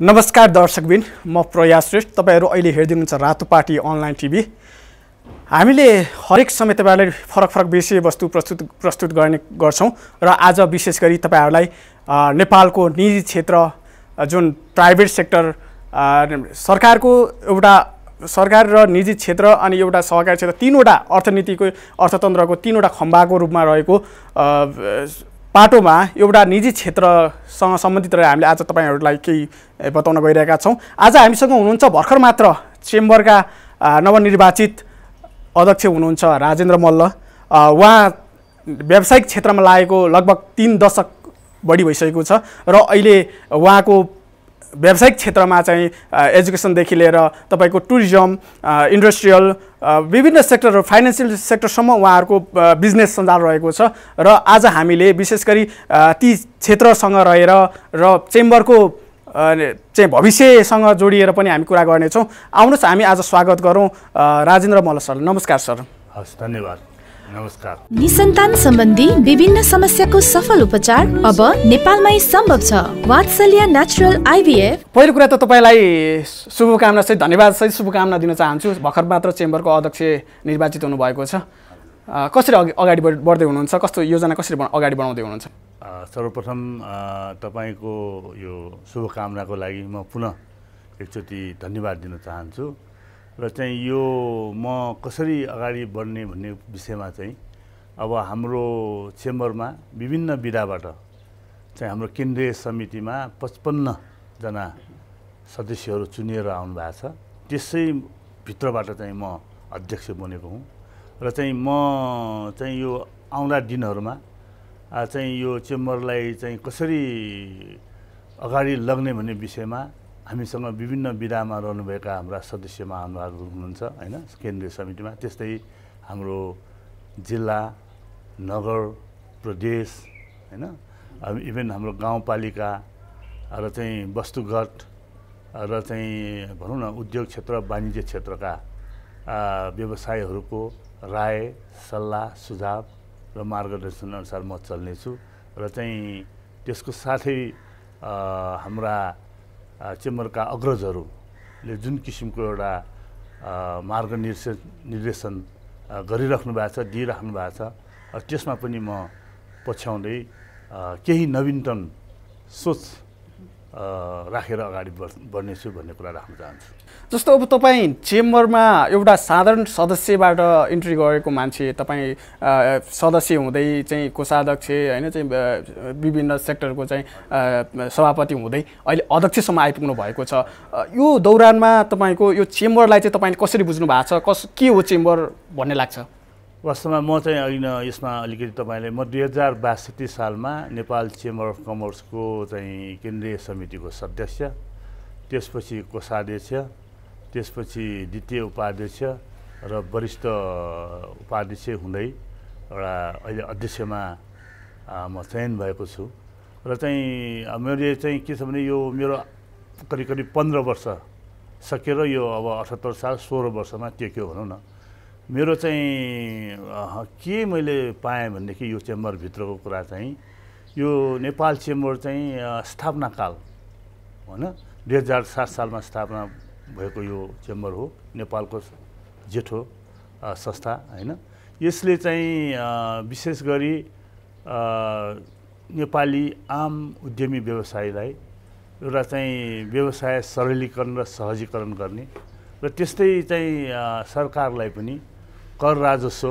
नमस्कार दर्शकबिन म प्रयास श्रेष्ठ तपाईँहरू अहिले हेरिदिनुहुन्छ रातो पार्टी अनलाइन टिभी हामीले हरेक समय तपाईँहरूलाई फरक फरक विषयवस्तु प्रस्तुत प्रस्तुत गर्ने गर्छौँ र आज विशेष गरी तपाईँहरूलाई नेपालको निजी क्षेत्र जुन प्राइभेट सेक्टर सरकारको एउटा सरकार र निजी क्षेत्र अनि एउटा सहकारी क्षेत्र तिनवटा अर्थनीतिको अर्थतन्त्रको तिनवटा खम्बाको रूपमा रहेको पाटोमा एउटा निजी क्षेत्रसँग सम्बन्धित रहेर हामीले आज तपाईँहरूलाई केही बताउन गइरहेका छौँ आज हामीसँग हुनुहुन्छ भर्खर मात्र चेम्बरका नवनिर्वाचित अध्यक्ष हुनुहुन्छ राजेन्द्र मल्ल उहाँ व्यावसायिक क्षेत्रमा लागेको लगभग तिन दशक बढी भइसकेको छ र अहिले उहाँको व्यावसायिक क्षेत्रमा चाहिँ एजुकेसनदेखि लिएर तपाईँको टुरिज्म इन्डस्ट्रियल विभिन्न सेक्टरहरू फाइनेन्सियल सेक्टरसम्म उहाँहरूको बिजनेस सञ्जाल रहेको छ र आज हामीले विशेष गरी ती क्षेत्रसँग रहेर र चेम्बरको चाहिँ भविष्यसँग जोडिएर पनि हामी कुरा गर्नेछौँ आउनुहोस् हामी आज स्वागत गरौँ राजेन्द्र मल्ल सर नमस्कार सर हस् धन्यवाद नमस्कार निसन्तान सम्बन्धी विभिन्न समस्याको सफल उपचार अब नेपालमै सम्भव छ वात्सल्य नेचुरल आइभीएफ पहिलो कुरा त तपाईँलाई शुभकामना सहित धन्यवाद सहित शुभकामना दिन चाहन्छु भर्खर मात्र चेम्बरको अध्यक्ष निर्वाचित हुनुभएको छ कसरी अघि अगाडि बढ्दै हुनुहुन्छ कस्तो योजना कसरी अगाडि बढाउँदै हुनुहुन्छ सर्वप्रथम तपाईँको यो शुभकामनाको लागि म पुनः एकचोटि धन्यवाद दिन चाहन्छु र चाहिँ यो म कसरी अगाडि बढ्ने भन्ने विषयमा चाहिँ अब हाम्रो चेम्बरमा विभिन्न विधाबाट चाहिँ हाम्रो केन्द्रीय समितिमा पचपन्नजना सदस्यहरू चुनिएर आउनुभएको छ त्यसै भित्रबाट चाहिँ म अध्यक्ष बनेको हुँ र चाहिँ म चाहिँ यो आउँदा दिनहरूमा चाहिँ यो चेम्बरलाई चाहिँ कसरी अगाडि लग्ने भन्ने विषयमा हामीसँग विभिन्न विधामा रहनुभएका हाम्रा सदस्य महानुभावहरू हुनुहुन्छ होइन केन्द्रीय समितिमा त्यस्तै हाम्रो जिल्ला नगर प्रदेश होइन इभेन हाम्रो गाउँपालिका र चाहिँ वस्तुगत र चाहिँ भनौँ न उद्योग क्षेत्र वाणिज्य क्षेत्रका व्यवसायहरूको राय सल्लाह सुझाव र मार्गदर्शन अनुसार म चल्नेछु र चाहिँ त्यसको साथै हाम्रा चेम्बरका अग्रजहरूले जुन किसिमको एउटा मार्ग निर्देश निर्देशन गरिराख्नु भएको छ दिइराख्नु भएको छ त्यसमा पनि म पछ्याउँदै केही नवीनतम सोच राखेर अगाडि बढ्नेछु भन्ने कुरा राख्न चाहन्छु जस्तो अब तपाईँ चेम्बरमा एउटा साधारण सदस्यबाट इन्ट्री गरेको मान्छे तपाईँ सदस्य हुँदै चाहिँ कोषाध्यक्ष होइन चाहिँ विभिन्न सेक्टरको चाहिँ सभापति हुँदै अहिले अध्यक्षसम्म आइपुग्नु भएको छ यो दौरानमा तपाईँको यो चेम्बरलाई चाहिँ तपाईँले कसरी बुझ्नु भएको छ कस के हो चेम्बर भन्ने लाग्छ वास्तवमा म चाहिँ अहिले यसमा अलिकति तपाईँले म दुई हजार बासठी सालमा नेपाल चेम्बर अफ कमर्सको चाहिँ केन्द्रीय समितिको सदस्य त्यसपछि कोषाध्यक्ष त्यसपछि द्वितीय उपाध्यक्ष र वरिष्ठ उपाध्यक्ष हुँदै एउटा अहिले अध्यक्षमा म चयन भएको छु र चाहिँ मेरो चाहिँ के छ भने यो मेरो करिब करिब पन्ध्र वर्ष सकेर यो अब अठहत्तर साल सोह्र वर्षमा टेक्यो भनौँ न मेरो चाहिँ के मैले पाएँ भनेदेखि यो चेम्बरभित्रको कुरा चाहिँ यो नेपाल चेम्बर चाहिँ स्थापना काल होइन दुई हजार सात सालमा स्थापना भएको यो चेम्बर हो नेपालको जेठो संस्था होइन यसले चाहिँ विशेष गरी नेपाली आम उद्यमी व्यवसायीलाई एउटा चाहिँ व्यवसाय सरलीकरण र सहजीकरण गर्ने र त्यस्तै चाहिँ सरकारलाई पनि कर राजस्व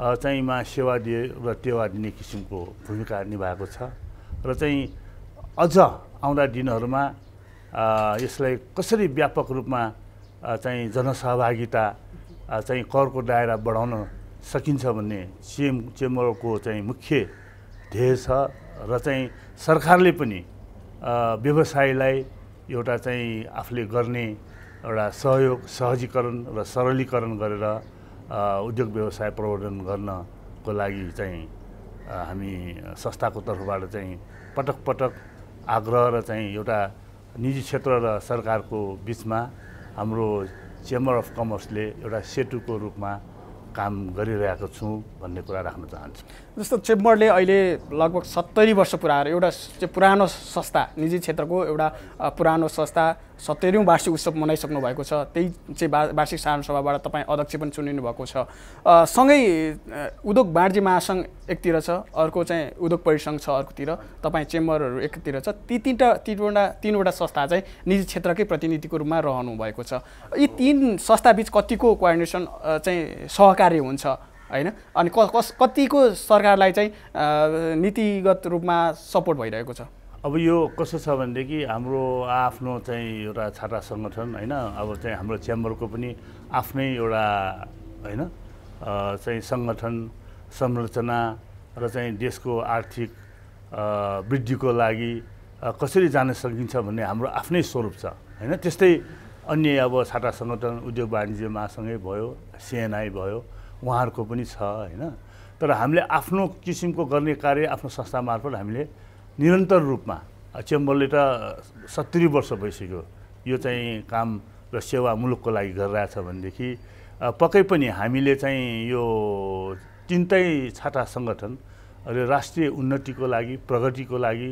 चाहिँ मा सेवा दिए र टेवा दिने किसिमको भूमिका निभाएको छ र चाहिँ अझ आउँदा दिनहरूमा यसलाई कसरी व्यापक रूपमा चाहिँ जनसहभागिता चाहिँ करको दायरा बढाउन सकिन्छ भन्ने सिएम चेम्बरको चाहिँ मुख्य ध्येय छ र चाहिँ सरकारले पनि व्यवसायलाई एउटा चाहिँ आफूले गर्ने एउटा सहयोग सहजीकरण र सरलीकरण गरेर उद्योग व्यवसाय प्रवर्धन गर्नको लागि चाहिँ हामी संस्थाको तर्फबाट चाहिँ पटक पटक आग्रह र चाहिँ एउटा निजी क्षेत्र र सरकारको बिचमा हाम्रो चेम्बर अफ कमर्सले एउटा सेतुको रूपमा काम गरिरहेको छौँ भन्ने कुरा राख्न चाहन्छु जस्तो चेम्बरले अहिले लगभग सत्तरी वर्ष पुऱ्याएर एउटा चाहिँ पुरानो संस्था निजी क्षेत्रको एउटा पुरानो संस्था सत्तरीौँ वार्षिक उत्सव मनाइसक्नु भएको छ त्यही चाहिँ बा वार्षिक साधारण सभाबाट तपाईँ अध्यक्ष पनि चुनिनु भएको छ सँगै उद्योग वाणिज्य महासङ्घ एकतिर छ अर्को चाहिँ उद्योग परिसङ्घ छ अर्कोतिर तपाईँ चेम्बरहरू एकतिर छ ती तिनवटा तिनवटा तिनवटा संस्था चाहिँ निजी क्षेत्रकै प्रतिनिधिको रूपमा रहनु भएको छ यी तिन संस्थाबिच कतिको कोअर्डिनेसन चाहिँ सहकार्य हुन्छ होइन अनि कस कतिको सरकारलाई चाहिँ नीतिगत रूपमा सपोर्ट भइरहेको छ अब यो कसो छ भनेदेखि हाम्रो आफ्नो चाहिँ एउटा छात्रा सङ्गठन होइन अब चाहिँ हाम्रो च्याम्बरको पनि आफ्नै एउटा होइन चाहिँ सङ्गठन संरचना र चाहिँ देशको आर्थिक वृद्धिको लागि कसरी जान सकिन्छ भन्ने हाम्रो आफ्नै स्वरूप छ होइन त्यस्तै अन्य अब छात्रा सङ्गठन उद्योग वाणिज्य महासँगै भयो सिएनआई भयो उहाँहरूको पनि छ होइन तर हामीले आफ्नो किसिमको गर्ने कार्य आफ्नो संस्था मार्फत हामीले निरन्तर रूपमा चेम्बरले त सत्तरी वर्ष भइसक्यो यो चाहिँ काम र सेवा मुलुकको लागि गरिरहेछ भनेदेखि पक्कै पनि हामीले चाहिँ यो तिनटै छाटा सङ्गठन र राष्ट्रिय उन्नतिको लागि प्रगतिको लागि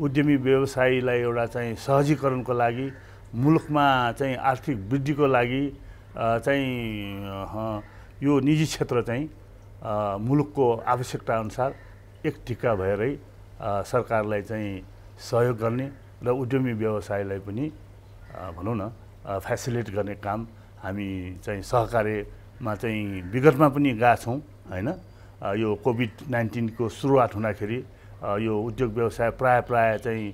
उद्यमी व्यवसायीलाई एउटा चाहिँ सहजीकरणको लागि मुलुकमा चाहिँ आर्थिक वृद्धिको लागि चाहिँ यो निजी क्षेत्र चाहिँ मुलुकको आवश्यकताअनुसार एक ठिक्का भएरै सरकारलाई चाहिँ सहयोग गर्ने र उद्यमी व्यवसायलाई पनि भनौँ न फेसिलिट गर्ने काम हामी चाहिँ सहकार्यमा चाहिँ विगतमा पनि गएको छौँ होइन यो कोभिड नाइन्टिनको सुरुवात हुँदाखेरि यो उद्योग व्यवसाय प्राय प्राय चाहिँ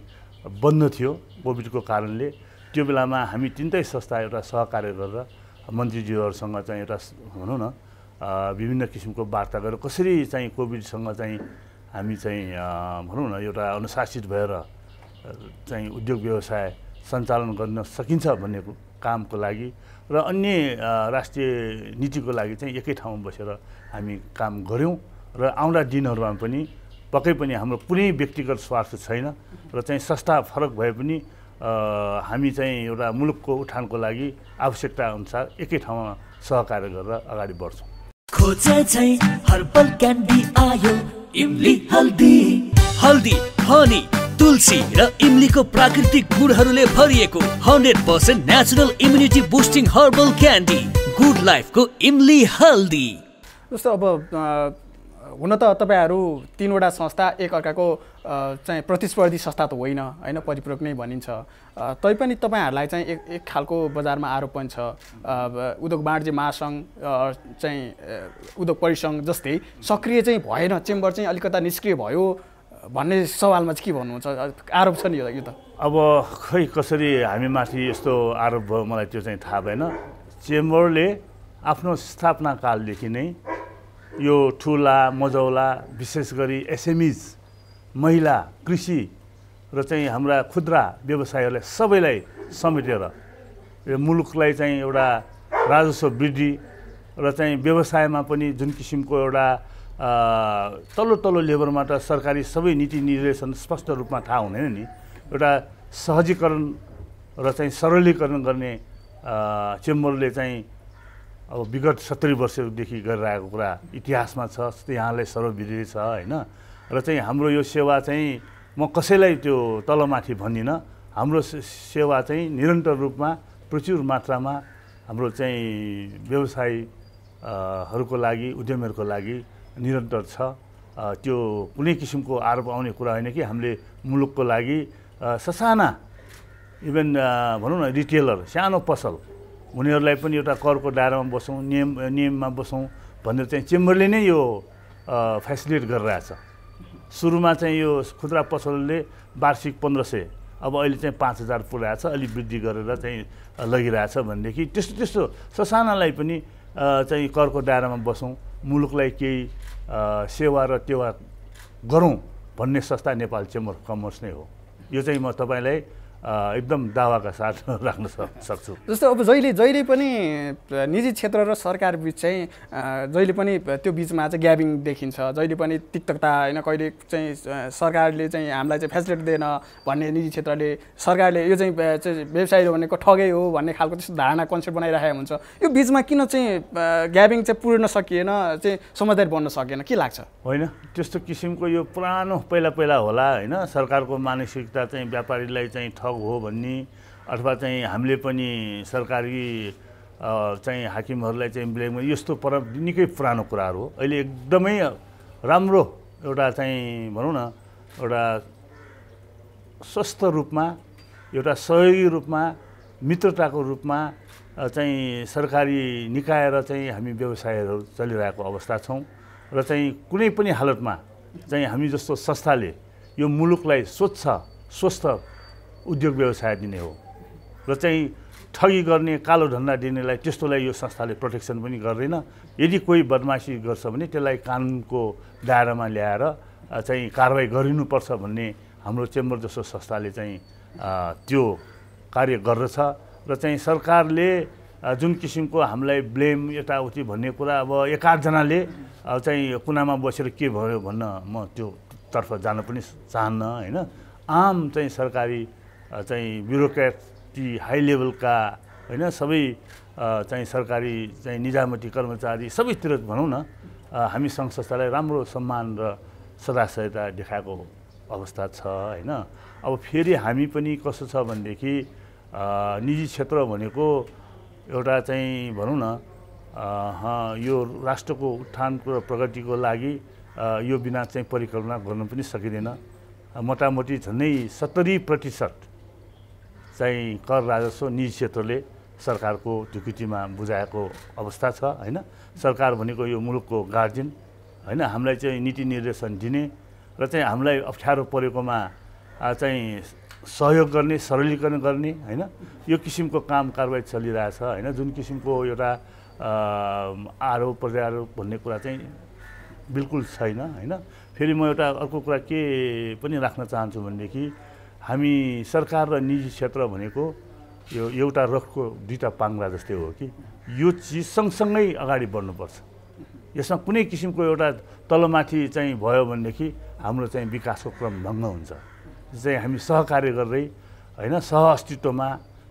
बन्द थियो कोभिडको कारणले त्यो बेलामा हामी तिनटै संस्था एउटा सहकार्य गरेर मन्त्रीज्यूहरूसँग चाहिँ एउटा भनौँ न विभिन्न किसिमको वार्ता गरेर कसरी चाहिँ कोभिडसँग चाहिँ हामी चाहिँ भनौँ न एउटा अनुशासित भएर चाहिँ उद्योग व्यवसाय सञ्चालन गर्न सकिन्छ भन्ने कामको लागि र अन्य राष्ट्रिय नीतिको लागि चाहिँ एकै ठाउँमा बसेर हामी काम गऱ्यौँ र आउँदा दिनहरूमा पनि पक्कै पनि हाम्रो कुनै व्यक्तिगत स्वार्थ छैन र चाहिँ सस्ता फरक भए पनि हामी चाहिँ एउटा मुलुकको उठानको लागि आवश्यकता अनुसार एकै ठाउँमा सहकार्य गरेर अगाडि बढ्छौँ हल्दी हनी तुलसी र इमलीको प्राकृतिक गुडहरूले भरिएको hundred percent natural immunity boosting herbal candy good लाइफको इमली हल्दी जस्तो अब हुन त तपाईँहरू तिनवटा संस्था एकअर्काको चाहिँ प्रतिस्पर्धी संस्था त होइन होइन परिपूरक नै भनिन्छ तैपनि तपाईँहरूलाई चाहिँ एक एक खालको बजारमा आरोप पनि छ उद्योग वाणिज्य महासङ्घ चाहिँ उद्योग परिसङ्घ जस्तै सक्रिय चाहिँ भएन चेम्बर चाहिँ अलिकता निष्क्रिय भयो भन्ने सवालमा चाहिँ के भन्नुहुन्छ आरोप छ नि यो त अब खै कसरी हामीमाथि यस्तो आरोप भयो मलाई त्यो चाहिँ थाहा भएन चेम्बरले आफ्नो स्थापना कालदेखि नै यो ठुला मजौला विशेष गरी एसएमइज महिला कृषि र चाहिँ हाम्रा खुद्रा व्यवसायहरूलाई सबैलाई समेटेर यो मुलुकलाई चाहिँ एउटा राजस्व वृद्धि र चाहिँ व्यवसायमा पनि जुन किसिमको एउटा तल्लो तल्लो लेभलमा त सरकारी सबै नीति निर्देशन स्पष्ट रूपमा थाहा हुँदैन नि एउटा सहजीकरण र चाहिँ सरलीकरण गर्ने चेम्बरले चाहिँ अब विगत सत्तरी वर्षदेखि गरेर आएको कुरा इतिहासमा छ यहाँलाई सर्वविदित छ होइन र चाहिँ हाम्रो यो सेवा चाहिँ म कसैलाई त्यो तलमाथि भन्दिनँ हाम्रो सेवा चाहिँ निरन्तर रूपमा प्रचुर मात्रामा हाम्रो चाहिँ व्यवसायहरूको लागि उद्यमीहरूको लागि निरन्तर छ त्यो कुनै किसिमको आरोप आउने कुरा होइन कि हामीले मुलुकको लागि ससाना इभन भनौँ न रिटेलर सानो पसल उनीहरूलाई पनि एउटा करको दायरामा बसौँ नियम नियममा बसौँ भनेर चाहिँ चेम्बरले नै यो फेसिलिट गरिरहेछ सुरुमा चाहिँ यो खुद्रा पसलले वार्षिक पन्ध्र सय अब अहिले चाहिँ पाँच हजार पुऱ्याएछ अलिक वृद्धि गरेर चाहिँ लगिरहेछ भनेदेखि त्यस्तो त्यस्तो ससानालाई पनि चाहिँ करको दायरामा बसौँ मुलुकलाई केही सेवा र टेवा गरौँ भन्ने संस्था नेपाल चेम्बर अफ कमर्स नै हो यो चाहिँ म तपाईँलाई एकदम दावाका साथ राख्न सक्छु जस्तो अब जहिले जहिले पनि निजी क्षेत्र र सरकार बिच चाहिँ जहिले पनि त्यो बिचमा चाहिँ ग्याबिङ देखिन्छ जहिले पनि तिक्तकता होइन कहिले चाहिँ सरकारले चाहिँ हामीलाई चाहिँ फेसिलिटी दिएन भन्ने निजी क्षेत्रले सरकारले यो चाहिँ व्यवसाय भनेको ठगै हो भन्ने खालको त्यस्तो धारणा कन्सेप्ट बनाइराखेको हुन्छ यो बिचमा किन चाहिँ ग्याबिङ चाहिँ पुर्न सकिएन चाहिँ समझदारी बन्न सकेन के लाग्छ होइन त्यस्तो किसिमको यो पुरानो पहिला पहिला होला होइन सरकारको मानसिकता चाहिँ व्यापारीलाई चाहिँ ठग हो भन्ने अथवा चाहिँ हामीले पनि सरकारी चाहिँ हाकिमहरूलाई चाहिँ ब्लेकमा यस्तो पर निकै पुरानो कुराहरू हो अहिले एकदमै राम्रो एउटा चाहिँ भनौँ न एउटा स्वस्थ रूपमा एउटा सहयोगी रूपमा मित्रताको रूपमा चाहिँ सरकारी निकाय र चाहिँ हामी व्यवसायहरू चलिरहेको अवस्था छौँ र चाहिँ कुनै पनि हालतमा चाहिँ हामी जस्तो संस्थाले यो मुलुकलाई स्वच्छ स्वस्थ उद्योग व्यवसाय दिने हो र चाहिँ ठगी गर्ने कालो धन्दा दिनेलाई त्यस्तोलाई यो संस्थाले प्रोटेक्सन पनि गर्दैन यदि कोही बदमासी गर्छ भने त्यसलाई कानुनको दायरामा ल्याएर चाहिँ कारवाही गरिनुपर्छ भन्ने हाम्रो चेम्बर जस्तो संस्थाले चाहिँ त्यो कार्य गर्दछ र चाहिँ सरकारले जुन किसिमको हामीलाई ब्लेम यताउति भन्ने कुरा अब एकाधजनाले चाहिँ कुनामा बसेर के भयो भन्न म त्यो तर्फ जान पनि चाहन्न होइन आम चाहिँ सरकारी चाहिँ ब्युरोक्राटी हाई लेभलका होइन सबै चाहिँ सरकारी चाहिँ निजामती कर्मचारी सबैतिर भनौँ न हामी सङ्घ संस्थालाई राम्रो सम्मान र सदाशयता देखाएको अवस्था छ होइन अब फेरि हामी पनि कस्तो छ भनेदेखि निजी क्षेत्र भनेको एउटा चाहिँ भनौँ न यो राष्ट्रको उत्थानको र प्रगतिको लागि यो बिना चाहिँ परिकल्पना गर्नु पनि सकिँदैन मोटामोटी झन्डै सत्तरी प्रतिशत चाहिँ कर राजस्व निजी क्षेत्रले सरकारको ढुकुटीमा बुझाएको अवस्था छ होइन सरकार भनेको यो मुलुकको गार्जियन होइन हामीलाई चाहिँ नीति निर्देशन दिने र चाहिँ हामीलाई अप्ठ्यारो परेकोमा चाहिँ सहयोग गर्ने सरलीकरण गर्ने होइन यो किसिमको काम कारवाही चलिरहेछ होइन जुन किसिमको एउटा आरोप प्रत्यारोप भन्ने कुरा चाहिँ बिल्कुल छैन होइन फेरि म एउटा अर्को कुरा के पनि राख्न चाहन्छु भनेदेखि हामी सरकार र निजी क्षेत्र भनेको यो एउटा रखको दुईवटा पाङ्रा जस्तै हो कि यो चिज सँगसँगै अगाडि बढ्नुपर्छ यसमा कुनै किसिमको एउटा तलमाथि चाहिँ भयो भनेदेखि हाम्रो चाहिँ विकासको क्रम भङ्ग हुन्छ चाहिँ हामी सहकार्य गर्दै होइन सह अस्तित्वमा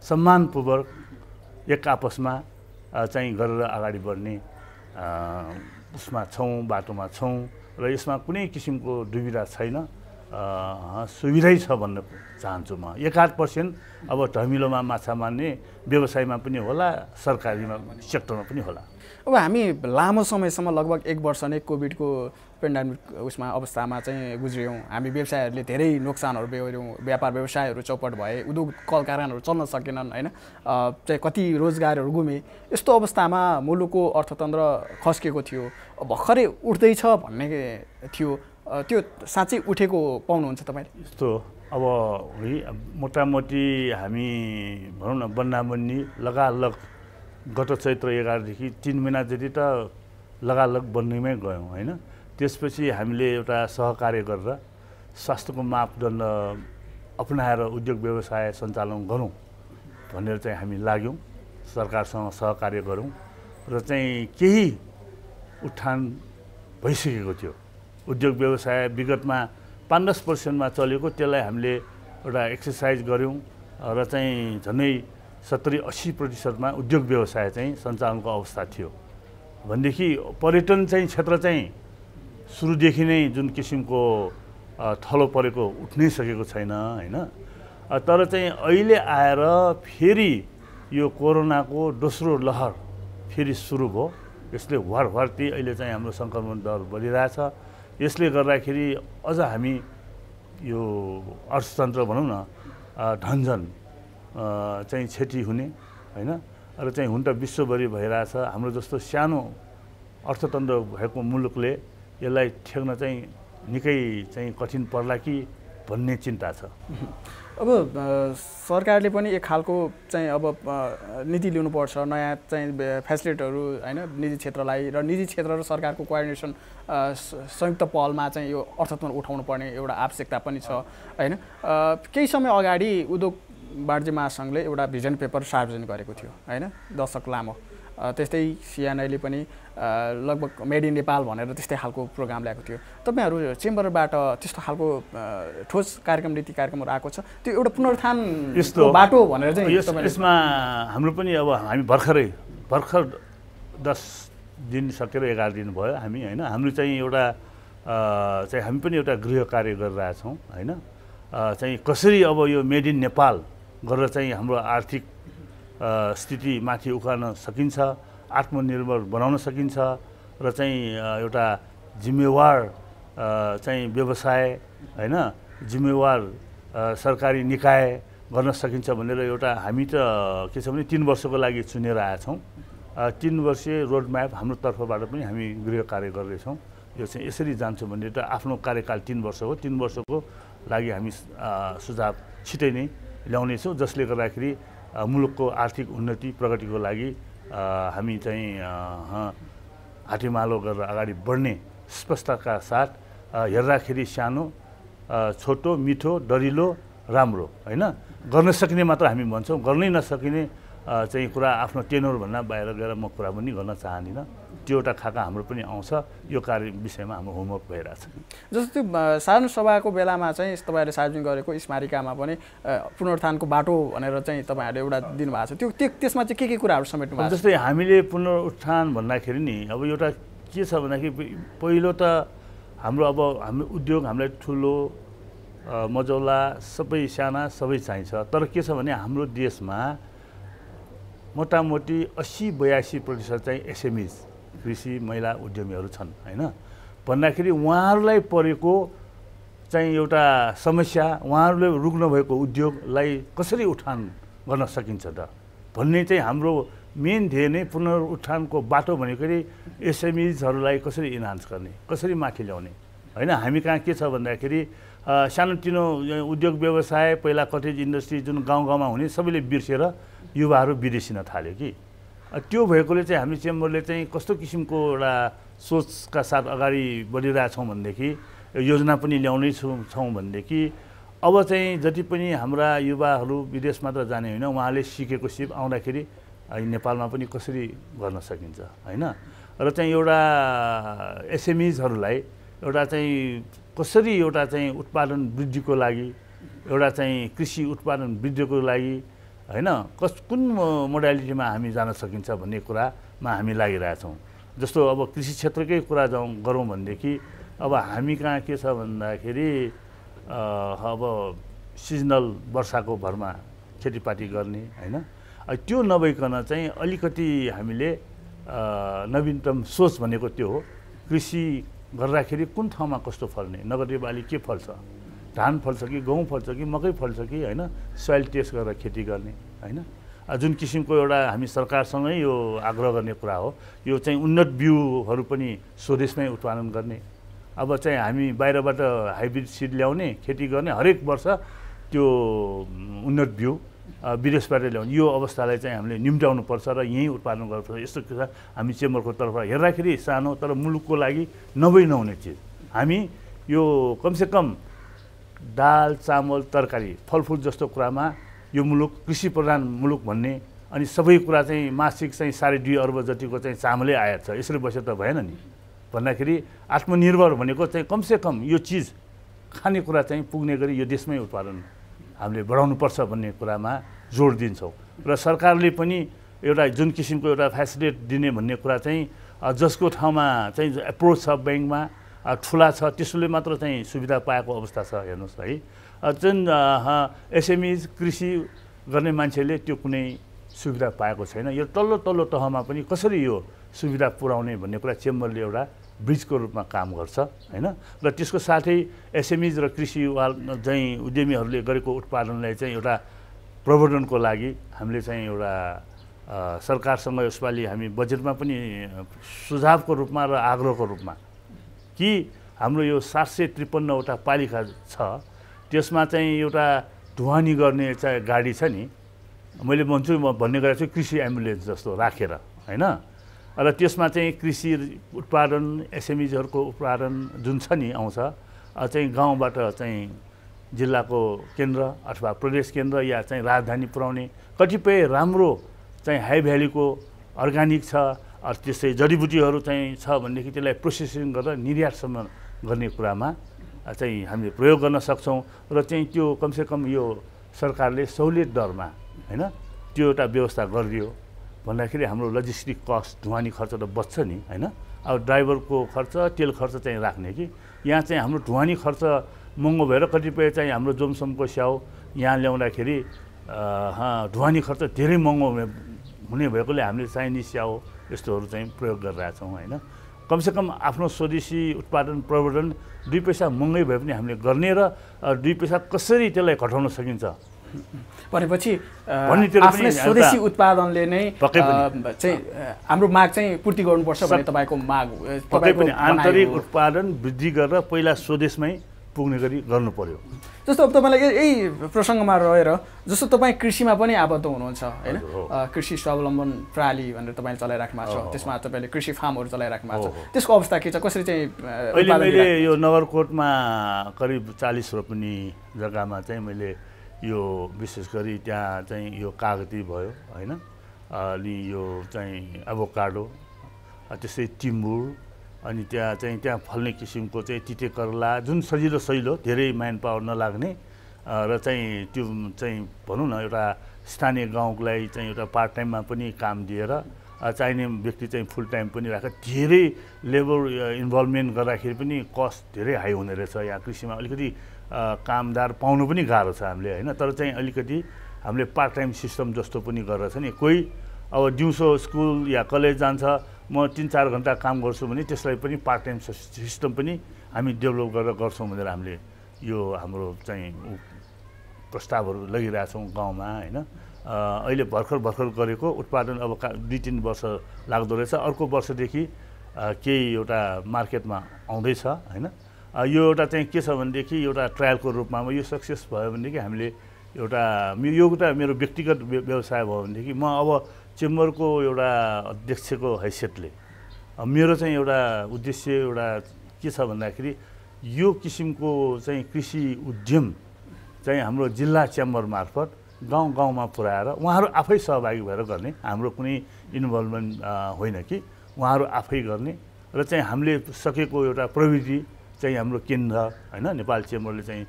सम्मानपूर्वक एक आपसमा चाहिँ गरेर अगाडि बढ्ने उसमा छौँ बाटोमा छौँ र यसमा कुनै किसिमको दुविधा छैन सुविधै छ भन्न चाहन्छु म एकाध पर्सेन्ट अब ढमिलोमा माछा मार्ने व्यवसायमा पनि होला सरकारीमा सेक्टरमा पनि होला अब हामी लामो समयसम्म लगभग एक वर्ष नै कोभिडको पेन्डामिक उसमा अवस्थामा चाहिँ गुज्रियौँ हामी व्यवसायहरूले धेरै नोक्सानहरू बेहोऱ्यौँ व्यापार व्यवसायहरू चौपट भए उद्योग कल कारखानाहरू चल्न सकेनन् होइन चाहिँ कति रोजगारहरू गुमे यस्तो अवस्थामा मुलुकको अर्थतन्त्र खस्किएको थियो भर्खरै उठ्दैछ भन्ने थियो त्यो साँच्चै उठेको पाउनुहुन्छ तपाईँले यस्तो अब मोटामोटी हामी भनौँ न बन्नाबन्नी लगालग गत चैत्र एघारदेखि तिन महिना जति त लगालग बन्नेमै गयौँ होइन त्यसपछि हामीले एउटा सहकार्य गरेर स्वास्थ्यको मापदण्ड अप्नाएर उद्योग व्यवसाय सञ्चालन गरौँ भनेर चाहिँ हामी लाग्यौँ सरकारसँग सहकार्य गरौँ र चाहिँ केही उत्थान भइसकेको थियो उद्योग व्यवसाय विगतमा पाँच दस पर्सेन्टमा चलेको त्यसलाई हामीले एउटा एक्सर्साइज गऱ्यौँ र चाहिँ झन्डै सत्तरी अस्सी प्रतिशतमा उद्योग व्यवसाय चाहिँ सञ्चालनको अवस्था थियो भनेदेखि पर्यटन चाहिँ क्षेत्र चाहिँ सुरुदेखि नै जुन किसिमको थलो परेको उठ्नै सकेको छैन होइन तर चाहिँ अहिले आएर फेरि यो कोरोनाको दोस्रो लहर फेरि सुरु भयो यसले वार वार्ती अहिले चाहिँ हाम्रो सङ्क्रमण दर बढिरहेछ यसले गर्दाखेरि अझ हामी यो अर्थतन्त्र भनौँ न ढन्झन चाहिँ क्षति हुने होइन र चाहिँ हुन त विश्वभरि भइरहेछ हाम्रो जस्तो सानो अर्थतन्त्र भएको मुलुकले यसलाई ठेक्न चाहिँ निकै चाहिँ कठिन पर्ला कि भन्ने चिन्ता छ अब सरकारले पनि एक खालको चाहिँ अब नीति लिनुपर्छ नयाँ चाहिँ फेसिलिटीहरू होइन निजी क्षेत्रलाई र निजी क्षेत्र र सरकारको कोअर्डिनेसन संयुक्त पहलमा चाहिँ यो अर्थतन्त्र उठाउनु पर्ने एउटा आवश्यकता पनि छ होइन केही समय अगाडि उद्योग वाणिज्य महासङ्घले एउटा भिजन पेपर सार्वजनिक गरेको थियो होइन दशक लामो त्यस्तै सिएनआईले पनि लगभग मेड इन नेपाल भनेर त्यस्तै खालको प्रोग्राम ल्याएको थियो तपाईँहरू चेम्बरबाट त्यस्तो खालको ठोस कार्यक्रम नीति कार्यक्रमहरू आएको छ त्यो एउटा पुनर्थान यस्तो बाटो भनेर चाहिँ यसमा हाम्रो पनि अब हामी भर्खरै भर्खर दस दिन सकेर एघार दिन भयो हामी होइन हाम्रो चाहिँ एउटा चाहिँ हामी पनि एउटा गृह कार्य गरिरहेछौँ होइन चाहिँ कसरी अब यो मेड इन नेपाल गरेर चाहिँ हाम्रो आर्थिक स्थिति माथि उकार्न सकिन्छ आत्मनिर्भर बनाउन सकिन्छ र चाहिँ एउटा जिम्मेवार चाहिँ व्यवसाय होइन जिम्मेवार सरकारी निकाय गर्न सकिन्छ भनेर एउटा हामी त के छ भने तिन वर्षको लागि चुनेर आएछौँ तिन वर्षीय रोड म्याप हाम्रो तर्फबाट पनि हामी गृह कार्य गर्दैछौँ यो चाहिँ यसरी जान्छौँ भने त आफ्नो कार्यकाल तिन वर्ष हो तिन वर्षको लागि हामी सुझाव छिटै नै ल्याउनेछौँ जसले गर्दाखेरि मुलुकको आर्थिक उन्नति प्रगतिको लागि हामी चाहिँ हातेमालो गरेर अगाडि बढ्ने स्पष्टताका साथ हेर्दाखेरि सानो छोटो मिठो डरिलो राम्रो होइन गर्न सकिने मात्र हामी भन्छौँ गर्नै नसकिने चाहिँ कुरा आफ्नो टेनहरूभन्दा बाहिर गएर म कुरा पनि गर्न चाहदिनँ त्योवटा खाका हाम्रो पनि आउँछ यो कार्य विषयमा हाम्रो होमवर्क भइरहेको छ जस्तो त्यो साधारण सभाको बेलामा चाहिँ तपाईँहरूले सार्वजनिक गरेको स्मारिकामा पनि पुनरुत्थानको बाटो भनेर चाहिँ तपाईँहरूले एउटा दिनुभएको छ त्यो त्यसमा चाहिँ के के कुराहरू समेट्नु भएको जस्तै हामीले पुनरुत्थान भन्दाखेरि नि अब एउटा के छ भन्दाखेरि पहिलो त हाम्रो अब हाम्रो उद्योग हामीलाई ठुलो मजौला सबै साना सबै चाहिन्छ तर के छ भने हाम्रो देशमा मोटामोटी अस्सी बयासी प्रतिशत चाहिँ एसएमइज कृषि महिला उद्यमीहरू छन् होइन भन्दाखेरि उहाँहरूलाई परेको चाहिँ एउटा समस्या उहाँहरूले रुग्न भएको उद्योगलाई कसरी उठान गर्न सकिन्छ त भन्ने चाहिँ हाम्रो मेन ध्येय नै पुनरुत्थानको बाटो भनेको एसएमइजहरूलाई कसरी इन्हान्स गर्ने कसरी माथि ल्याउने होइन हामी कहाँ के छ भन्दाखेरि सानोतिनो उद्योग व्यवसाय पहिला कटेज इन्डस्ट्री जुन गाउँ गाउँमा हुने सबैले बिर्सेर युवाहरू विदेशिन थाल्यो कि त्यो भएकोले चाहिँ हामी चेम्बरले चाहिँ कस्तो किसिमको एउटा सोचका साथ अगाडि बढिरहेछौँ भनेदेखि योजना पनि ल्याउनै छौँ छौँ भनेदेखि अब चाहिँ जति पनि हाम्रा युवाहरू विदेश मात्र जाने होइन उहाँले सिकेको सिप आउँदाखेरि नेपालमा पनि कसरी गर्न सकिन्छ होइन र चाहिँ एउटा एसएमइजहरूलाई एउटा चाहिँ कसरी एउटा चाहिँ उत्पादन वृद्धिको लागि एउटा चाहिँ कृषि उत्पादन वृद्धिको लागि होइन कस कुन मोडालिटीमा हामी जान सकिन्छ भन्ने कुरामा हामी लागिरहेछौँ जस्तो अब कृषि क्षेत्रकै कुरा जाउँ गरौँ भनेदेखि अब हामी कहाँ के छ भन्दाखेरि अब सिजनल वर्षाको भरमा खेतीपाती गर्ने होइन त्यो नभइकन चाहिँ अलिकति हामीले नवीनतम सोच भनेको त्यो हो कृषि गर्दाखेरि कुन ठाउँमा कस्तो फल्ने बाली के फल्छ धान फल्छ कि गहुँ फल्छ कि मकै फल्छ कि होइन सोइल टेस्ट गरेर खेती गर्ने होइन जुन किसिमको एउटा हामी सरकारसँगै यो आग्रह गर्ने कुरा हो यो चाहिँ उन्नत बिउहरू पनि स्वदेशमै उत्पादन गर्ने अब चाहिँ हामी बाहिरबाट हाइब्रिड सिड ल्याउने खेती गर्ने हरेक वर्ष त्यो उन्नत बिउ विदेशबाट ल्याउने यो अवस्थालाई चाहिँ हामीले पर्छ र यहीँ उत्पादन गर्नुपर्छ यस्तो कुरा हामी चेम्बरको तर्फ हेर्दाखेरि सानो तर मुलुकको लागि नभई नहुने चिज हामी यो कमसेकम दाल चामल तरकारी फलफुल जस्तो कुरामा यो मुलुक कृषि प्रधान मुलुक भन्ने अनि सबै कुरा चाहिँ मासिक चाहिँ साढे दुई अर्ब जतिको चाहिँ चामलै आएछ छ यसरी बस्यो त भएन नि भन्दाखेरि आत्मनिर्भर भनेको चाहिँ कमसेकम यो चिज खानेकुरा चाहिँ पुग्ने गरी यो देशमै उत्पादन हामीले बढाउनुपर्छ भन्ने कुरामा जोड दिन्छौँ र सरकारले पनि एउटा जुन किसिमको एउटा फेसिलिट दिने भन्ने कुरा चाहिँ जसको ठाउँमा चाहिँ एप्रोच छ ब्याङ्कमा ठुला छ त्यसले मात्र चाहिँ सुविधा पाएको अवस्था छ हेर्नुहोस् है जुन एसएमई कृषि गर्ने मान्छेले त्यो कुनै सुविधा पाएको छैन यो तल्लो तल्लो तहमा पनि कसरी यो सुविधा पुर्याउने भन्ने कुरा चेम्बरले एउटा ब्रिजको रूपमा काम गर्छ होइन र त्यसको साथै एसएमइज र कृषि वा चाहिँ उद्यमीहरूले गरेको उत्पादनलाई चाहिँ एउटा प्रवर्धनको लागि हामीले चाहिँ एउटा सरकारसँग यसपालि हामी बजेटमा पनि सुझावको रूपमा र आग्रहको रूपमा कि हाम्रो यो सात सय त्रिपन्नवटा पालिका छ त्यसमा चाहिँ एउटा ढुवानी गर्ने चाहिँ गाडी छ नि मैले भन्छु म भन्ने गरेको छु कृषि एम्बुलेन्स जस्तो राखेर होइन र त्यसमा चाहिँ कृषि उत्पादन एसएमइजहरूको उत्पादन जुन छ नि आउँछ चाहिँ गाउँबाट चाहिँ जिल्लाको केन्द्र अथवा प्रदेश केन्द्र या चाहिँ राजधानी पुर्याउने कतिपय राम्रो चाहिँ हाई भ्याल्युको अर्ग्यानिक छ अरू त्यस्तै जडीबुटीहरू चाहिँ छ भनेदेखि त्यसलाई प्रोसेसिङ गरेर निर्यातसम्म गर्ने कुरामा चाहिँ हामीले प्रयोग गर्न सक्छौँ र चाहिँ त्यो कमसेकम यो सरकारले सहुलियत दरमा होइन त्यो एउटा व्यवस्था गरिदियो भन्दाखेरि हाम्रो लजिस्टिक कस्ट ढुवानी खर्च त बच्छ नि होइन अब ड्राइभरको खर्च तेल खर्च चाहिँ राख्ने कि यहाँ चाहिँ हाम्रो ढुवानी खर्च महँगो भएर कतिपय चाहिँ हाम्रो जोमसोमको स्याउ यहाँ ल्याउँदाखेरि ढुवानी खर्च धेरै महँगो हुने भएकोले हामीले चाइनिज स्याउ यस्तोहरू चाहिँ प्रयोग गरिरहेछौँ होइन कमसेकम आफ्नो स्वदेशी उत्पादन प्रवर्धन दुई पैसा महँगै भए पनि हामीले गर्ने र दुई पैसा कसरी त्यसलाई घटाउन सकिन्छ भनेपछि स्वदेशी उत्पादनले नै चाहिँ हाम्रो माग चाहिँ पूर्ति गर्नुपर्छ भन्ने तपाईँको माग तपाईँ पनि आन्तरिक उत्पादन वृद्धि गरेर पहिला स्वदेशमै पुग्ने गरी गर्नु पऱ्यो जस्तो अब तपाईँलाई यही प्रसङ्गमा रहेर जस्तो तपाईँ कृषिमा पनि आबद्ध हुनुहुन्छ होइन कृषि स्वावलम्बन प्रणाली भनेर तपाईँले चलाइराख्नु भएको छ त्यसमा तपाईँले कृषि फार्महरू चलाइराख्नु भएको छ त्यसको अवस्था के छ कसरी चाहिँ मैले यो नगरकोटमा करिब चालिस रोपनी जग्गामा चाहिँ मैले यो विशेष गरी त्यहाँ चाहिँ यो कागती भयो होइन अनि यो चाहिँ एभोकाडो त्यस्तै टिम्बुर अनि त्यहाँ चाहिँ त्यहाँ फल्ने किसिमको चाहिँ तिते करला जुन सजिलो सजिलो धेरै म्यान पावर नलाग्ने र चाहिँ त्यो चाहिँ भनौँ न एउटा स्थानीय गाउँकोलाई चाहिँ एउटा पार्ट टाइममा पनि काम दिएर चाहिने व्यक्ति चाहिँ फुल टाइम पनि राखेर धेरै लेबर इन्भल्भमेन्ट गर्दाखेरि पनि कस्ट धेरै हाई हुने रहेछ यहाँ कृषिमा अलिकति कामदार पाउनु पनि गाह्रो छ हामीले होइन तर चाहिँ अलिकति हामीले पार्ट टाइम सिस्टम जस्तो पनि गरेर छ नि कोही अब दिउँसो स्कुल या कलेज जान्छ म तिन चार घन्टा काम गर्छु भने त्यसलाई पनि पार्ट टाइम सिस्टम पनि हामी डेभलप गरेर गर्छौँ भनेर हामीले यो हाम्रो चाहिँ प्रस्तावहरू लगिरहेछौँ गाउँमा होइन अहिले भर्खर भर्खर गरेको उत्पादन अब का दुई तिन वर्ष लाग्दो रहेछ अर्को वर्षदेखि केही एउटा मार्केटमा आउँदैछ होइन यो एउटा चाहिँ के छ भनेदेखि एउटा ट्रायलको रूपमा यो सक्सेस भयो भनेदेखि हामीले एउटा यो एउटा मेरो व्यक्तिगत व्यवसाय भयो भनेदेखि म अब चेम्बरको एउटा अध्यक्षको हैसियतले मेरो चाहिँ एउटा उद्देश्य एउटा के छ भन्दाखेरि यो किसिमको चाहिँ कृषि उद्यम चाहिँ हाम्रो जिल्ला च्याम्बर मार्फत गाउँ गाउँमा पुऱ्याएर उहाँहरू आफै सहभागी भएर गर्ने हाम्रो कुनै इन्भल्भमेन्ट होइन कि उहाँहरू आफै गर्ने र चाहिँ हामीले सकेको एउटा प्रविधि चाहिँ हाम्रो केन्द्र होइन नेपाल चेम्बरले चाहिँ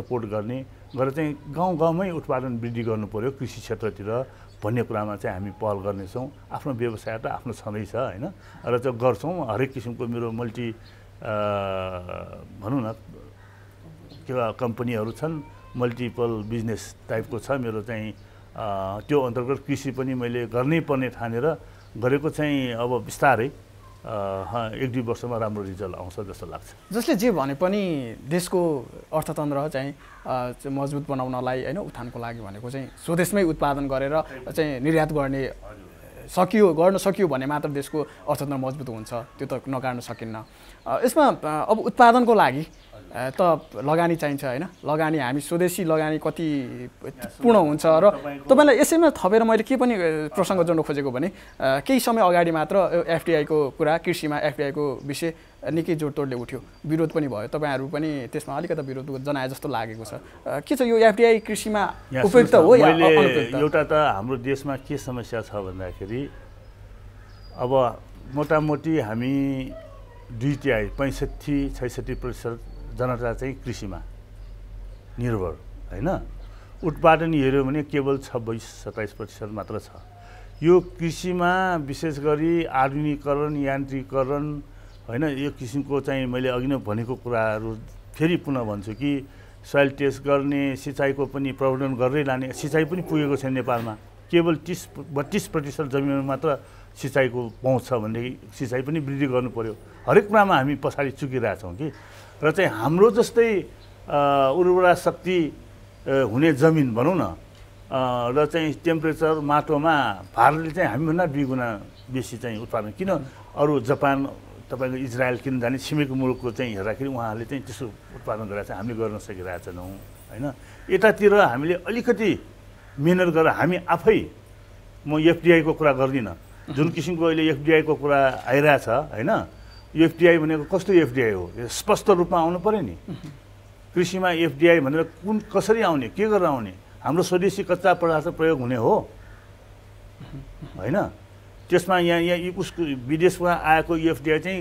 सपोर्ट गर्ने गरेर चाहिँ गाउँ गाउँमै उत्पादन वृद्धि गर्नु पऱ्यो कृषि क्षेत्रतिर भन्ने कुरामा चाहिँ हामी पहल गर्नेछौँ आफ्नो व्यवसाय त आफ्नो छँदैछ होइन र त्यो गर्छौँ हरेक किसिमको मेरो मल्टी भनौँ न के कम्पनीहरू छन् मल्टिपल बिजनेस टाइपको छ मेरो चाहिँ त्यो अन्तर्गत कृषि पनि मैले गर्नै पर्ने ठानेर गरेको चाहिँ अब बिस्तारै एक दुई वर्षमा राम्रो रिजल्ट आउँछ जस्तो लाग्छ जसले जे भने पनि देशको अर्थतन्त्र चाहिँ मजबुत बनाउनलाई होइन उत्थानको लागि भनेको चाहिँ स्वदेशमै उत्पादन गरेर चाहिँ निर्यात गर्ने सकियो गर्न सकियो भने मात्र देशको अर्थतन्त्र मजबुत हुन्छ त्यो त नकार्न सकिन्न यसमा अब उत्पादनको लागि त लगानी चाहिन्छ होइन लगानी हामी स्वदेशी लगानी कति पूर्ण हुन्छ र तपाईँलाई यसैमा थपेर मैले के पनि प्रसङ्ग जोड्नु खोजेको भने केही समय अगाडि मात्र एफडिआईको कुरा कृषिमा एफडिआईको विषय निकै जोडतोडले उठ्यो विरोध पनि भयो तपाईँहरू पनि त्यसमा अलिकति विरोध जनाए जस्तो लागेको छ के छ यो एफडिआई कृषिमा उपयुक्त हो एउटा त हाम्रो देशमा के समस्या छ भन्दाखेरि अब मोटामोटी हामी दुईटिआई पैँसठी छैसठी प्रतिशत जनता चाहिँ कृषिमा निर्भर होइन उत्पादन हेऱ्यो भने केवल छब्बिस सत्ताइस प्रतिशत मात्र छ यो कृषिमा विशेष गरी आधुनिकरण यान्त्रिकरण होइन यो किसिमको चाहिँ मैले अघि नै भनेको कुराहरू फेरि पुनः भन्छु कि सोइल टेस्ट गर्ने सिँचाइको पनि प्रबन्धन गर्दै लाने सिँचाइ पनि पुगेको छैन नेपालमा केवल तिस बत्तिस प्रतिशत जमिनमा मात्र सिँचाइको पाउँछ भनेदेखि सिँचाइ पनि वृद्धि गर्नु पऱ्यो हरेक कुरामा हामी पछाडि चुकिरहेछौँ कि र चाहिँ हाम्रो जस्तै उर्वरा शक्ति हुने जमिन भनौँ न र चाहिँ टेम्परेचर माटोमा भारतले चाहिँ हामीभन्दा दुई गुणा बेसी चाहिँ उत्पादन किन अरू जापान तपाईँको इजरायल किन जाने छिमेकी मुलुकको चाहिँ हेर्दाखेरि उहाँहरूले चाहिँ त्यसो उत्पादन गरेर चाहिँ हामीले गर्न सकिरहेको छैनौँ होइन यतातिर हामीले अलिकति मिहिनेत गरेर हामी आफै म एफडिआईको कुरा गर्दिनँ जुन किसिमको अहिले एफडिआईको कुरा आइरहेछ होइन एफडिआई भनेको कस्तो एफडिआई हो स्पष्ट रूपमा आउनु पऱ्यो नि कृषिमा एफडिआई भनेर कुन कसरी आउने के गरेर आउने हाम्रो स्वदेशी कच्चा पदार्थ प्रयोग हुने हो होइन त्यसमा यहाँ यहाँ उसको विदेशमा आएको एफडिआई चाहिँ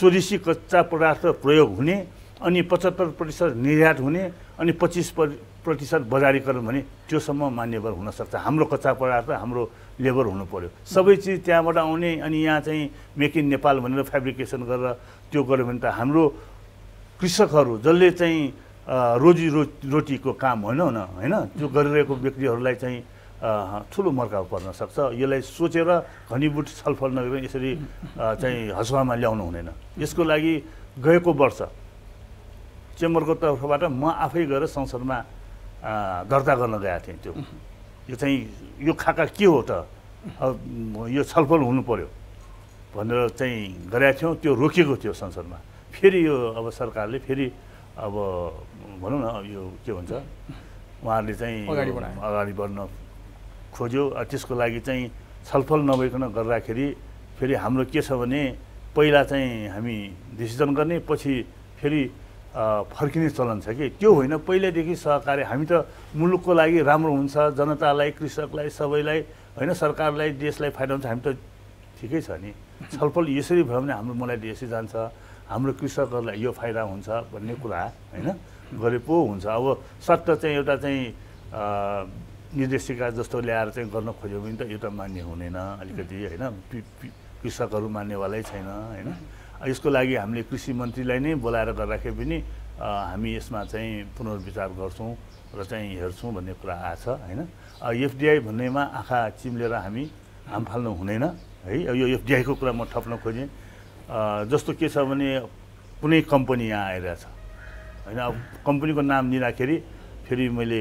स्वदेशी कच्चा पदार्थ प्रयोग हुने अनि पचहत्तर प्रतिशत निर्यात हुने अनि पच्चिस प्रतिशत बजारीकरण भने त्योसम्म मान्यवर हुनसक्छ हाम्रो कच्चा पदार्थ हाम्रो लेबर हुनु पऱ्यो सबै चिज त्यहाँबाट आउने अनि यहाँ चाहिँ मेक इन नेपाल भनेर फेब्रिकेसन गरेर त्यो गऱ्यो भने त हाम्रो कृषकहरू जसले चाहिँ रोजी रो रोटीको काम होइन न होइन त्यो गरिरहेको व्यक्तिहरूलाई चाहिँ ठुलो मर्काउ पर्न सक्छ यसलाई सोचेर घनीबुट छलफल नगरेर यसरी चाहिँ हसुवामा ल्याउनु हुँदैन यसको लागि गएको वर्ष चेम्बरको तर्फबाट म आफै गएर संसदमा दर्ता गर्न गएको थिएँ त्यो यो चाहिँ यो खाका के हो त अब यो छलफल हुनु पऱ्यो भनेर चाहिँ गरेका थियौँ त्यो रोकिएको थियो संसदमा फेरि यो अब सरकारले फेरि अब भनौँ न यो के भन्छ उहाँहरूले चाहिँ अगाडि बढ्न खोज्यो त्यसको लागि चाहिँ छलफल नभइकन गर्दाखेरि फेरि हाम्रो के छ भने पहिला चाहिँ हामी डिसिजन गर्ने पछि फेरि फर्किने चलन छ कि त्यो होइन पहिल्यैदेखि सहकारी हामी त मुलुकको लागि राम्रो हुन्छ जनतालाई कृषकलाई सबैलाई होइन सरकारलाई देशलाई फाइदा हुन्छ हामी त ठिकै छ नि छलफल यसरी भयो भने हाम्रो मलाई देशै जान्छ हाम्रो कृषकहरूलाई यो फाइदा हुन्छ भन्ने कुरा होइन गरे पो हुन्छ अब सट्ट चाहिँ एउटा चाहिँ निर्देशिका जस्तो ल्याएर चाहिँ गर्न खोज्यो भने त यो त मान्य हुँदैन अलिकति होइन कृषकहरू मान्नेवालै छैन होइन यसको लागि हामीले कृषि मन्त्रीलाई नै बोलाएर गर्दाखेरि पनि हामी यसमा चाहिँ पुनर्विचार गर्छौँ र चाहिँ हेर्छौँ भन्ने कुरा आएको छ होइन एफडिआई भन्नेमा आँखा चिम्लेर हामी हाम फाल्नु हुँदैन है यो एफडिआईको कुरा म थप्न खोजेँ जस्तो के छ भने कुनै कम्पनी यहाँ आइरहेछ होइन अब कम्पनीको नाम लिँदाखेरि फेरि मैले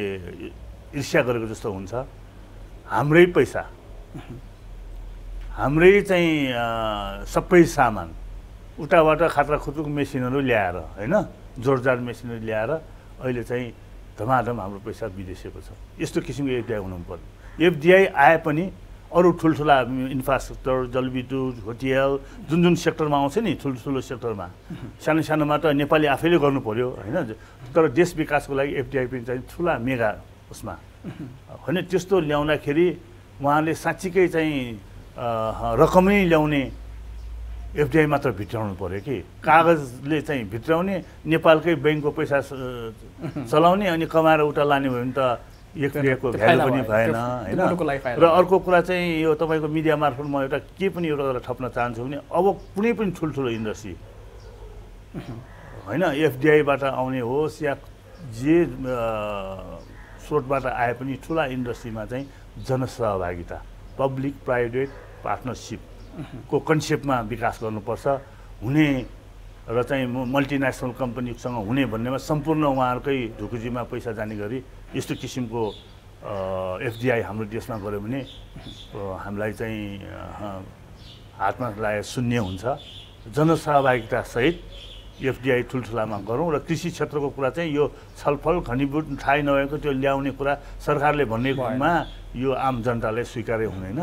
ईर्ष्या गरेको जस्तो हुन्छ हाम्रै पैसा हाम्रै चाहिँ सबै सामान उताबाट खात्रा खुत्रुक मेसिनहरू ल्याएर होइन जोरजार मेसिनहरू ल्याएर अहिले चाहिँ धमाधम हाम्रो पैसा विदेशिएको छ यस्तो किसिमको एफडिआई हुनु पर्यो एफडिआई आए पनि अरू ठुल्ठुला इन्फ्रास्ट्रक्चर जलविद्युत होटल जुन जुन सेक्टरमा आउँछ नि ठुल्ठुलो सेक्टरमा सानो सानोमा त नेपाली आफैले गर्नु पऱ्यो होइन तर देश विकासको लागि एफडिआई पनि चाहिँ ठुला मेगा उसमा होइन त्यस्तो ल्याउँदाखेरि उहाँले साँच्चीकै चाहिँ रकमै ल्याउने एफडिआई मात्र भित्राउनु पऱ्यो कि कागजले चाहिँ भित्राउने नेपालकै ब्याङ्कको पैसा चलाउने अनि कमाएर उता लाने भयो भने त एफडिआईको भ्यालु पनि भएन होइन र अर्को कुरा चाहिँ यो तपाईँको मिडिया मार्फत म एउटा के पनि एउटा थप्न चाहन्छु भने अब कुनै पनि ठुल्ठुलो इन्डस्ट्री होइन एफडिआईबाट आउने होस् या जे स्रोतबाट आए पनि ठुला इन्डस्ट्रीमा चाहिँ जनसहभागिता पब्लिक प्राइभेट पार्टनरसिप को कन्सेप्टमा विकास गर्नुपर्छ हुने र चाहिँ मल्टिनेसनल कम्पनीसँग हुने भन्नेमा सम्पूर्ण उहाँहरूकै ढुकुजीमा पैसा जाने गरी यस्तो किसिमको एफडिआई हाम्रो देशमा गऱ्यो भने हामीलाई चाहिँ हातमा लाए शून्य हुन्छ जनसहभागितासहित एफडिआई ठुल्ठुलामा गरौँ र कृषि क्षेत्रको कुरा चाहिँ यो छलफल घनीबुट थाहै नभएको त्यो ल्याउने कुरा सरकारले भन्नेमा यो आम जनताले स्वीकार्य हुँदैन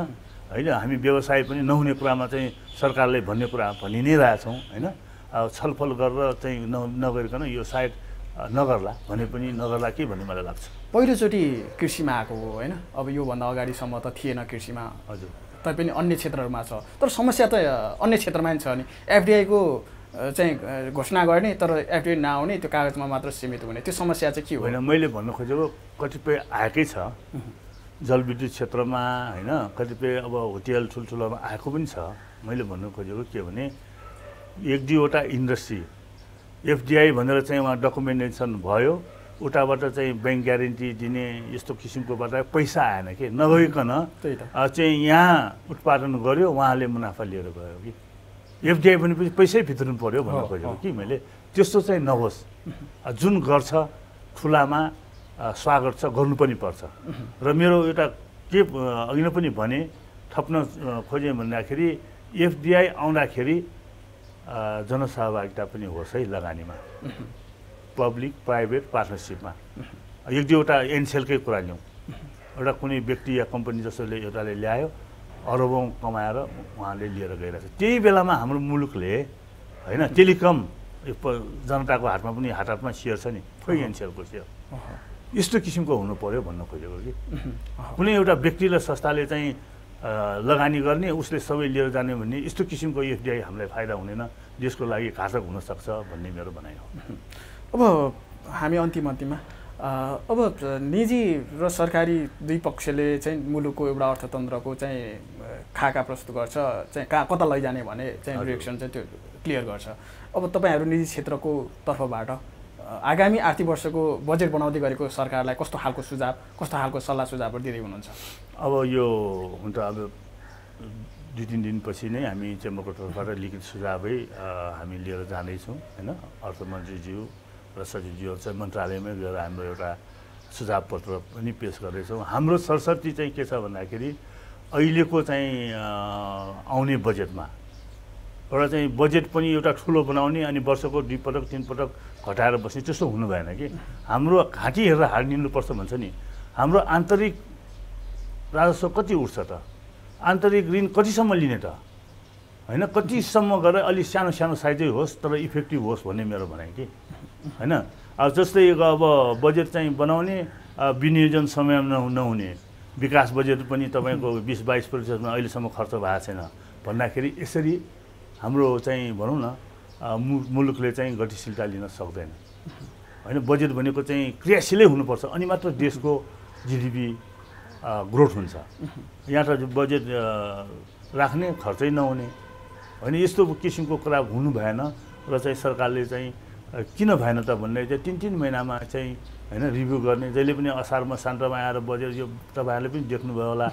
होइन हामी व्यवसाय पनि नहुने कुरामा चाहिँ सरकारले भन्ने कुरा भनि नै रहेछौँ होइन छलफल गरेर चाहिँ न नगरिकन यो सायद नगर्ला भने पनि नगर्ला के भन्ने मलाई लाग्छ पहिलोचोटि कृषिमा आएको हो होइन अब योभन्दा अगाडिसम्म त थिएन कृषिमा हजुर तैपनि अन्य क्षेत्रहरूमा छ तर समस्या त अन्य क्षेत्रमा नि छ नि एफडिआईको चाहिँ घोषणा गर्ने तर एफडिआई नआउने त्यो कागजमा मात्र सीमित हुने त्यो समस्या चाहिँ के होइन मैले भन्नु खोजेको कतिपय आएकै छ जलविद्युत क्षेत्रमा होइन कतिपय अब होटेल ठुल्ठुलोमा आएको पनि छ मैले भन्नु खोजेको के भने एक दुईवटा इन्डस्ट्री एफडिआई भनेर चाहिँ उहाँ डकुमेन्टेसन भयो उताबाट चाहिँ ब्याङ्क ग्यारेन्टी दिने यस्तो किसिमकोबाट पैसा आएन कि नभइकन चाहिँ यहाँ उत्पादन गऱ्यो उहाँले मुनाफा लिएर गयो कि एफडिआई भनेपछि पैसै फित्रनु पऱ्यो भन्नु खोजेको कि मैले त्यस्तो चाहिँ नहोस् जुन गर्छ ठुलामा स्वागत छ गर्नु पनि पर्छ र मेरो एउटा के अघि नै पनि भने थप्न खोजेँ भन्दाखेरि एफडिआई आउँदाखेरि जनसहभागिता पनि होस् है लगानीमा पब्लिक प्राइभेट पार्टनरसिपमा एक दुईवटा एनसेलकै कुरा लिउँ एउटा कुनै व्यक्ति या कम्पनी जसले एउटाले ल्यायो अरबौँ कमाएर उहाँले लिएर गइरहेको छ त्यही बेलामा हाम्रो मुलुकले होइन टेलिकम जनताको हातमा पनि हात हातमा सेयर छ नि खोइ एनसेलको सेयर यस्तो किसिमको हुनु पऱ्यो भन्न खोजेको कि कुनै एउटा व्यक्ति र संस्थाले चाहिँ लगानी गर्ने उसले सबै लिएर जाने भन्ने यस्तो किसिमको एफडिआई हामीलाई फाइदा हुँदैन देशको लागि घातक हुनसक्छ भन्ने मेरो भनाइ हो अब हामी अन्तिम अन्तिममा अब निजी र सरकारी दुई पक्षले चाहिँ मुलुकको एउटा अर्थतन्त्रको चाहिँ खाका प्रस्तुत गर्छ चाहिँ कहाँ कता लैजाने भने चाहिँ रिएक्सन चाहिँ त्यो क्लियर गर्छ अब तपाईँहरू निजी क्षेत्रको तर्फबाट आगामी आर्थिक वर्षको बजेट बनाउँदै गरेको सरकारलाई कस्तो खालको सुझाव कस्तो खालको सल्लाह सुझावहरू दिँदै हुनुहुन्छ अब यो हुन त अब दुई तिन दिनपछि नै हामी चेम्बरको तर्फबाट लिखित सुझावै हामी लिएर जाँदैछौँ होइन अर्थमन्त्रीज्यू र सचिवज्यूहरू चाहिँ मन्त्रालयमै गएर हाम्रो एउटा सुझाव पत्र पनि पेस गर्दैछौँ हाम्रो सरस्वती चाहिँ के छ भन्दाखेरि अहिलेको चाहिँ आउने बजेटमा एउटा चाहिँ बजेट पनि एउटा ठुलो बनाउने अनि वर्षको दुई पटक तिन पटक घटाएर बस्ने त्यस्तो हुनु भएन कि हाम्रो घाँटी हेरेर हार पर्छ भन्छ नि हाम्रो आन्तरिक राजस्व कति उठ्छ त आन्तरिक ऋण कतिसम्म लिने त होइन कतिसम्म गरेर अलिक सानो सानो साइजै होस् तर इफेक्टिभ होस् भन्ने मेरो भनाइ कि होइन अब जस्तै अब बजेट चाहिँ बनाउने विनियोजन समयमा नहुने विकास बजेट पनि तपाईँको बिस बाइस प्रतिशतमा अहिलेसम्म खर्च भएको छैन भन्दाखेरि यसरी हाम्रो चाहिँ भनौँ न मुलुकले चाहिँ गतिशीलता लिन सक्दैन होइन बजेट भनेको चाहिँ क्रियाशीलै हुनुपर्छ अनि मात्र देशको जिडिपी ग्रोथ हुन्छ यहाँ त बजेट राख्ने खर्चै नहुने होइन यस्तो किसिमको कुरा हुनु भएन र चाहिँ सरकारले चाहिँ किन भएन त भन्ने चाहिँ तिन तिन महिनामा चाहिँ होइन रिभ्यू गर्ने जहिले पनि असारमा शान्तमा आएर बजेट यो तपाईँहरूले पनि देख्नुभयो होला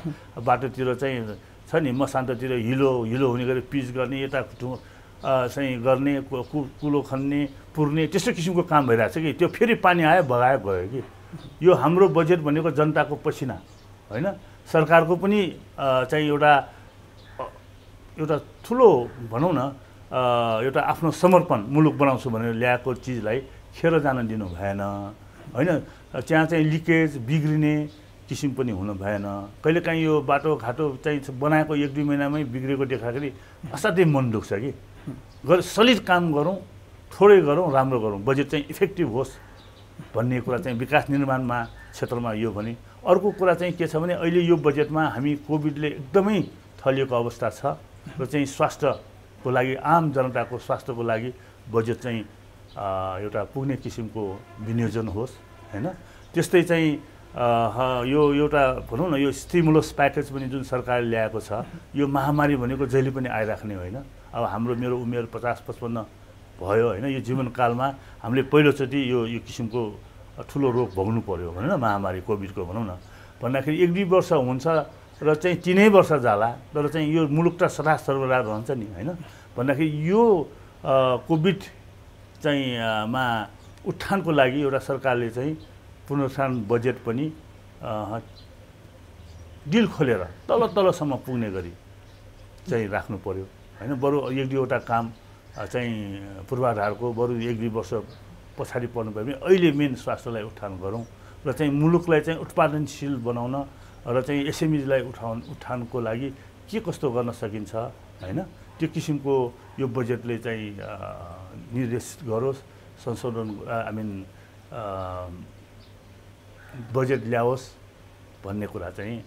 बाटोतिर चाहिँ छ नि म शान्ततिर हिलो हिलो हुने गरी पिच गर्ने यता चाहिँ गर्ने कुलो खन्ने पुर्ने त्यस्तो किसिमको काम भइरहेको छ कि त्यो फेरि पानी आयो भगायो गयो कि यो हाम्रो बजेट भनेको जनताको पसिना होइन सरकारको पनि चाहिँ एउटा एउटा ठुलो भनौँ न एउटा आफ्नो समर्पण मुलुक बनाउँछु भनेर ल्याएको चिजलाई खेर जान दिनु भएन होइन त्यहाँ चाहिँ लिकेज बिग्रिने किसिम पनि हुन भएन कहिलेकाहीँ यो बाटोघाटो चाहिँ बनाएको एक दुई महिनामै बिग्रेको देख्दाखेरि असाध्यै मन दुख्छ कि गर सलिड काम गरौँ थोरै गरौँ राम्रो गरौँ बजेट चाहिँ इफेक्टिभ होस् भन्ने कुरा चाहिँ विकास निर्माणमा क्षेत्रमा यो भने अर्को कुरा चाहिँ के छ भने अहिले यो बजेटमा हामी कोभिडले एकदमै थलिएको अवस्था छ र चाहिँ स्वास्थ्यको लागि आम जनताको स्वास्थ्यको लागि बजेट चाहिँ एउटा पुग्ने किसिमको विनियोजन होस् होइन त्यस्तै चाहिँ यो एउटा भनौँ न यो स्टिमुलस प्याकेज पनि जुन सरकारले ल्याएको छ यो महामारी भनेको जहिले पनि आइराख्ने होइन अब हाम्रो मेरो उमेर पचास पचपन्न भयो होइन यो जीवनकालमा हामीले पहिलोचोटि यो यो किसिमको ठुलो रोग भोग्नु पऱ्यो भनौँ न महामारी कोभिडको भनौँ न भन्दाखेरि एक दुई वर्ष हुन्छ र चाहिँ तिनै वर्ष जाला तर चाहिँ यो मुलुक त सदा सर्वदा रहन्छ नि होइन भन्दाखेरि यो कोभिड चाहिँ मा उत्थानको लागि एउटा सरकारले चाहिँ पुनर्सान बजेट पनि डिल खोलेर तल तलसम्म पुग्ने गरी चाहिँ राख्नु पऱ्यो होइन बरु एक दुईवटा काम चाहिँ पूर्वाधारको बरु एक दुई वर्ष पछाडि पर्नु भयो भने अहिले मेन स्वास्थ्यलाई उत्थान गरौँ र चाहिँ मुलुकलाई चाहिँ उत्पादनशील बनाउन र चाहिँ एसएमइजलाई उठाउ उत्थानको लागि के कस्तो गर्न सकिन्छ होइन त्यो किसिमको यो बजेटले चाहिँ निर्देशित गरोस् संशोधन आई मिन बजेट ल्याओस् भन्ने कुरा चाहिँ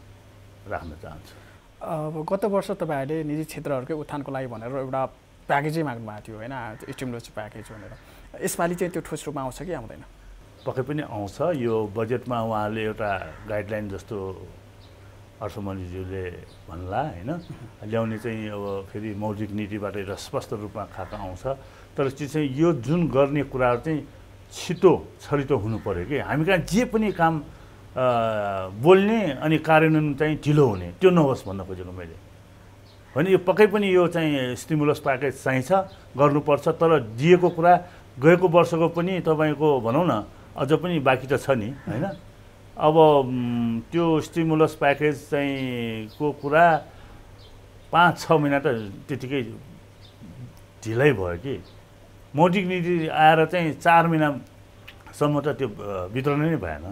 राख्न चाहन्छु अब गत वर्ष तपाईँहरूले निजी क्षेत्रहरूकै उत्थानको लागि भनेर एउटा प्याकेजै माग्नु भएको थियो होइन स्टिमुलस प्याकेज भनेर यसपालि चाहिँ त्यो ठोस रूपमा आउँछ कि आउँदैन पक्कै पनि आउँछ यो बजेटमा उहाँले एउटा गाइडलाइन जस्तो अर्थमन्त्रीज्यूले भन्ला होइन ल्याउने चाहिँ अब फेरि मौद्रिक नीतिबाट एउटा स्पष्ट रूपमा खाका आउँछ तर त्यो चाहिँ यो जुन गर्ने कुराहरू चाहिँ छिटो छरिटो हुनु पऱ्यो कि हामी कहाँ जे पनि काम बोल्ने अनि कार्यान्वयन चाहिँ ढिलो हुने त्यो नहोस् भन्न खोजेको मैले होइन यो पक्कै पनि यो चाहिँ स्टिमुलस प्याकेज चाहिन्छ गर्नुपर्छ तर दिएको कुरा गएको वर्षको पनि तपाईँको भनौँ न अझ पनि बाँकी त छ नि होइन अब त्यो स्टिमुलस प्याकेज चाहिँ को कुरा पाँच छ महिना त त्यतिकै ढिलै भयो कि मौद्रिक नीति आएर चाहिँ चार महिनासम्म त त्यो वितरण नै भएन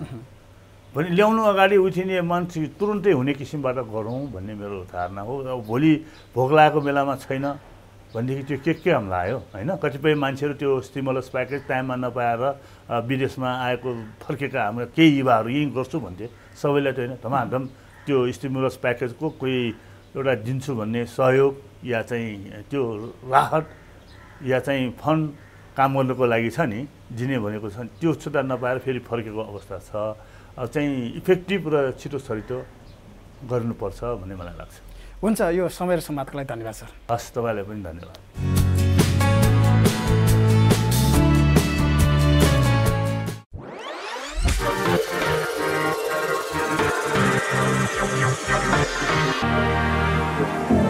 भने ल्याउनु अगाडि उठिने मान्छे तुरुन्तै हुने किसिमबाट गरौँ भन्ने मेरो धारणा हो अब भोलि भोग लागेको बेलामा छैन भनेदेखि त्यो के के हामीलाई आयो होइन कतिपय मान्छेहरू त्यो स्टिमुलस प्याकेज टाइममा नपाएर विदेशमा आएको फर्केका हाम्रो केही युवाहरू यहीँ गर्छु भन्थे सबैलाई त होइन धमाधम त्यो स्टिमुलस प्याकेजको कोही एउटा दिन्छु भन्ने सहयोग या चाहिँ त्यो राहत या चाहिँ फन्ड काम गर्नुको लागि छ नि दिने भनेको छ त्यो छुट्टा नपाएर फेरि फर्केको अवस्था छ चाहिँ इफेक्टिभ र छिटो छरिटो गर्नुपर्छ भन्ने मलाई लाग्छ हुन्छ यो समय र समाजको लागि धन्यवाद सर हस् तपाईँलाई पनि धन्यवाद